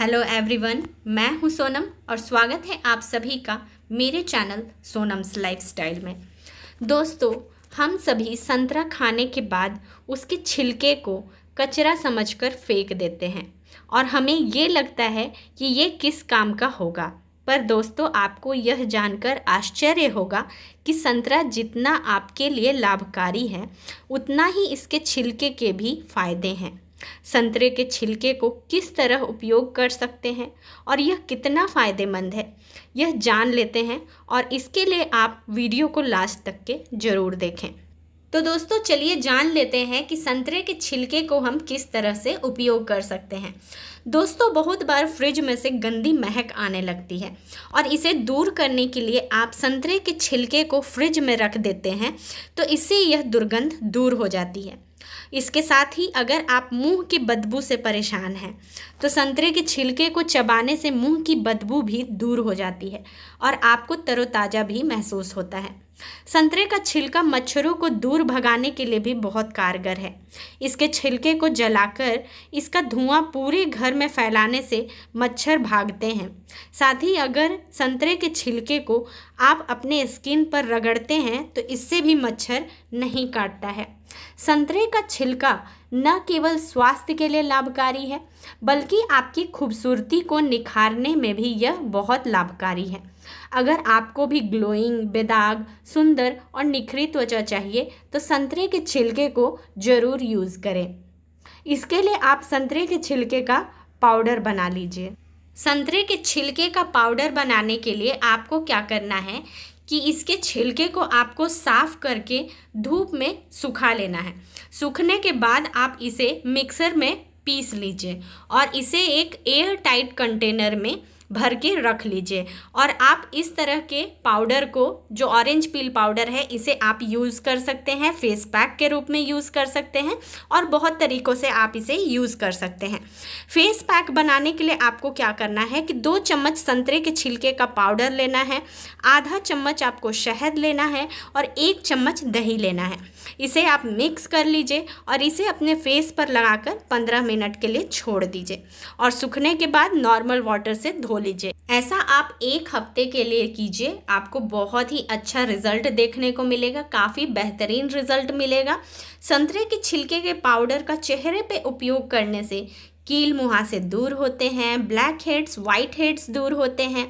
hello everyone मैं हूं सोनम और स्वागत है आप सभी का मेरे चैनल सोनम्स लाइफस्टाइल में दोस्तों हम सभी संतरा खाने के बाद उसके छिलके को कचरा समझकर फेंक देते हैं और हमें ये लगता है कि ये किस काम का होगा पर दोस्तों आपको यह जानकर आश्चर्य होगा कि संतरा जितना आपके लिए लाभकारी है उतना ही इसके छिलके के भी फायदे हैं संतरे के छिलके को किस तरह उपयोग कर सकते हैं और यह कितना फ़ायदेमंद है यह जान लेते हैं और इसके लिए आप वीडियो को लास्ट तक के ज़रूर देखें तो दोस्तों चलिए जान लेते हैं कि संतरे के छिलके को हम किस तरह से उपयोग कर सकते हैं दोस्तों बहुत बार फ्रिज में से गंदी महक आने लगती है और इसे दूर करने के लिए आप संतरे के छिलके को फ्रिज में रख देते हैं तो इससे यह दुर्गंध दूर हो जाती है इसके साथ ही अगर आप मुंह की बदबू से परेशान हैं तो संतरे के छिलके को चबाने से मुंह की बदबू भी दूर हो जाती है और आपको तरोताज़ा भी महसूस होता है संतरे का छिलका मच्छरों को दूर भगाने के लिए भी बहुत कारगर है इसके छिलके को जलाकर इसका धुआं पूरे घर में फैलाने से मच्छर भागते हैं साथ ही अगर संतरे के छिलके को आप अपने स्किन पर रगड़ते हैं तो इससे भी मच्छर नहीं काटता है संतरे का छिलका न केवल स्वास्थ्य के लिए लाभकारी है बल्कि आपकी खूबसूरती को निखारने में भी यह बहुत लाभकारी है अगर आपको भी ग्लोइंग बेदाग सुंदर और निखरी त्वचा चाहिए तो संतरे के छिलके को ज़रूर यूज़ करें इसके लिए आप संतरे के छिलके का पाउडर बना लीजिए संतरे के छिलके का पाउडर बनाने के लिए आपको क्या करना है कि इसके छिलके को आपको साफ करके धूप में सुखा लेना है सूखने के बाद आप इसे मिक्सर में पीस लीजिए और इसे एक एयर टाइट कंटेनर में भर के रख लीजिए और आप इस तरह के पाउडर को जो ऑरेंज पील पाउडर है इसे आप यूज़ कर सकते हैं फेस पैक के रूप में यूज़ कर सकते हैं और बहुत तरीक़ों से आप इसे यूज़ कर सकते हैं फेस पैक बनाने के लिए आपको क्या करना है कि दो चम्मच संतरे के छिलके का पाउडर लेना है आधा चम्मच आपको शहद लेना है और एक चम्मच दही लेना है इसे आप मिक्स कर लीजिए और इसे अपने फेस पर लगाकर 15 मिनट के लिए छोड़ दीजिए और सूखने के बाद नॉर्मल वाटर से धो लीजिए ऐसा आप एक हफ्ते के लिए कीजिए आपको बहुत ही अच्छा रिजल्ट देखने को मिलेगा काफ़ी बेहतरीन रिजल्ट मिलेगा संतरे के छिलके के पाउडर का चेहरे पे उपयोग करने से कील मुहा से दूर होते हैं ब्लैक हेड्स वाइट हेड्स दूर होते हैं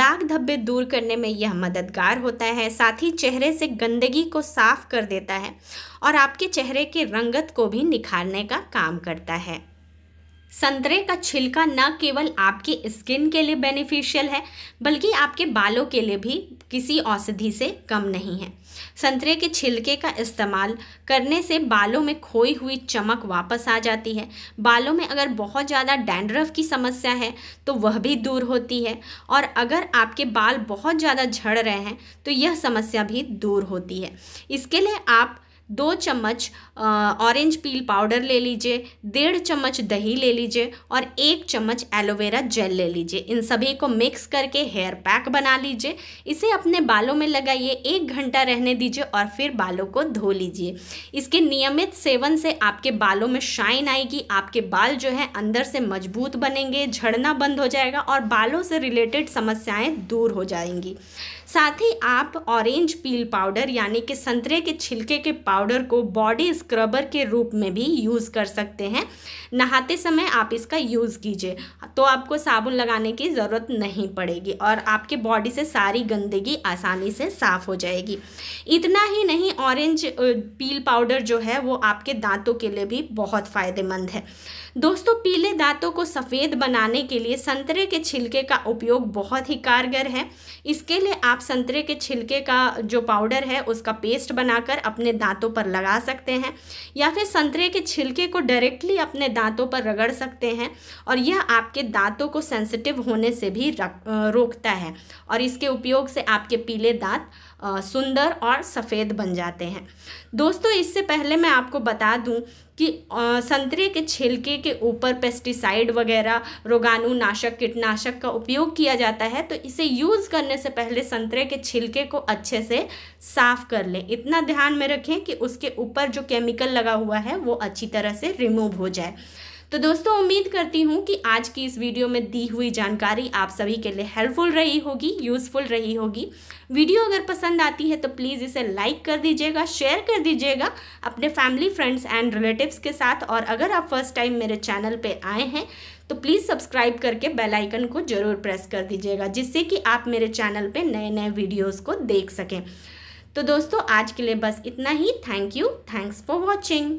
दाग धब्बे दूर करने में यह मददगार होता है साथ ही चेहरे से गंदगी को साफ कर देता है और आपके चेहरे के रंगत को भी निखारने का काम करता है संतरे का छिलका न केवल आपकी स्किन के लिए बेनिफिशियल है बल्कि आपके बालों के लिए भी किसी औषधि से कम नहीं है संतरे के छिलके का इस्तेमाल करने से बालों में खोई हुई चमक वापस आ जाती है बालों में अगर बहुत ज़्यादा डैंड्रफ की समस्या है तो वह भी दूर होती है और अगर आपके बाल बहुत ज़्यादा झड़ रहे हैं तो यह समस्या भी दूर होती है इसके लिए आप दो चम्मच ऑरेंज पील पाउडर ले लीजिए डेढ़ चम्मच दही ले लीजिए और एक चम्मच एलोवेरा जेल ले लीजिए इन सभी को मिक्स करके हेयर पैक बना लीजिए इसे अपने बालों में लगाइए एक घंटा रहने दीजिए और फिर बालों को धो लीजिए इसके नियमित सेवन से आपके बालों में शाइन आएगी आपके बाल जो है अंदर से मजबूत बनेंगे झड़ना बंद हो जाएगा और बालों से रिलेटेड समस्याएँ दूर हो जाएंगी साथ ही आप ऑरेंज पील पाउडर यानी कि संतरे के छिलके के पाउडर पाउडर को बॉडी स्क्रबर के रूप में भी यूज़ कर सकते हैं नहाते समय आप इसका यूज़ कीजिए तो आपको साबुन लगाने की ज़रूरत नहीं पड़ेगी और आपके बॉडी से सारी गंदगी आसानी से साफ़ हो जाएगी इतना ही नहीं ऑरेंज पील पाउडर जो है वो आपके दांतों के लिए भी बहुत फ़ायदेमंद है दोस्तों पीले दांतों को सफ़ेद बनाने के लिए संतरे के छिलके का उपयोग बहुत ही कारगर है इसके लिए आप संतरे के छिलके का जो पाउडर है उसका पेस्ट बनाकर अपने दांतों पर लगा सकते हैं या फिर संतरे के छिलके को डायरेक्टली अपने दांतों पर रगड़ सकते हैं और यह आपके दांतों को सेंसिटिव होने से भी रोकता है और इसके उपयोग से आपके पीले दाँत सुंदर और सफ़ेद बन जाते हैं दोस्तों इससे पहले मैं आपको बता दूं कि संतरे के छिलके के ऊपर पेस्टिसाइड वगैरह रोगाणु नाशक कीटनाशक का उपयोग किया जाता है तो इसे यूज़ करने से पहले संतरे के छिलके को अच्छे से साफ़ कर लें इतना ध्यान में रखें कि उसके ऊपर जो केमिकल लगा हुआ है वो अच्छी तरह से रिमूव हो जाए तो दोस्तों उम्मीद करती हूँ कि आज की इस वीडियो में दी हुई जानकारी आप सभी के लिए हेल्पफुल रही होगी यूज़फुल रही होगी वीडियो अगर पसंद आती है तो प्लीज़ इसे लाइक कर दीजिएगा शेयर कर दीजिएगा अपने फैमिली फ्रेंड्स एंड रिलेटिव्स के साथ और अगर आप फर्स्ट टाइम मेरे चैनल पर आए हैं तो प्लीज़ सब्सक्राइब करके बेल आइकन को ज़रूर प्रेस कर दीजिएगा जिससे कि आप मेरे चैनल पे नए नए वीडियोस को देख सकें तो दोस्तों आज के लिए बस इतना ही thank you thanks for watching